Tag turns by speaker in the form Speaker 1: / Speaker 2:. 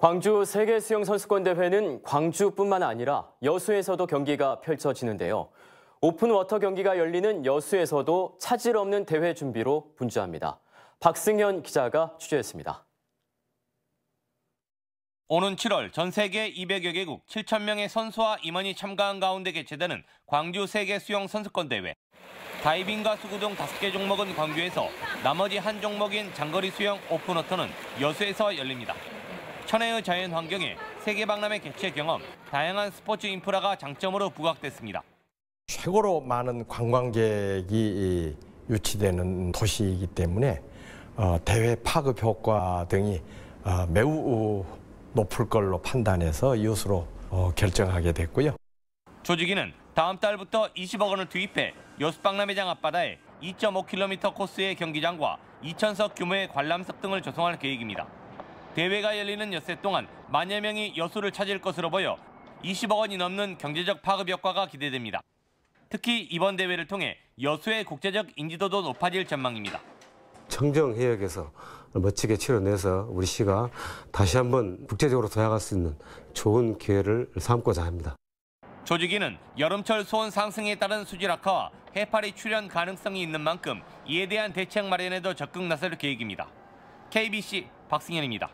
Speaker 1: 광주 세계수영선수권대회는 광주뿐만 아니라 여수에서도 경기가 펼쳐지는데요. 오픈워터 경기가 열리는 여수에서도 차질 없는 대회 준비로 분주합니다. 박승현 기자가 취재했습니다.
Speaker 2: 오는 7월 전 세계 200여 개국 7천명의 선수와 임원이 참가한 가운데 개최되는 광주 세계수영선수권대회. 다이빙과 수구 등 5개 종목은 광주에서 나머지 한 종목인 장거리 수영 오픈워터는 여수에서 열립니다. 천혜의 자연 환경에 세계박람회 개최 경험, 다양한 스포츠 인프라가 장점으로 부각됐습니다.
Speaker 3: 최고로 많은 관광객이 유치되는 도시이기 때문에 어, 대회 파급 효과 등이 어, 매우 높을 걸로 판단해서 이웃으로 어, 결정하게 됐고요.
Speaker 2: 조직위는 다음 달부터 20억 원을 투입해 여수박람회장 앞바다에 2.5km 코스의 경기장과 2천석 규모의 관람석 등을 조성할 계획입니다. 대회가 열리는 엿새 동안 만여 명이 여수를 찾을 것으로 보여 20억 원이 넘는 경제적 파급 효과가 기대됩니다. 특히 이번 대회를 통해 여수의 국제적 인지도도 높아질 전망입니다.
Speaker 4: 청정 해역에서 멋지게 치러내서 우리 시가 다시 한번 국제적으로 도약할 수 있는 좋은 기회를 삼고자 합니다.
Speaker 2: 조직위는 여름철 수온 상승에 따른 수질 악화와 해파리 출현 가능성이 있는 만큼 이에 대한 대책 마련에도 적극 나설 계획입니다. KBC 박승현입니다.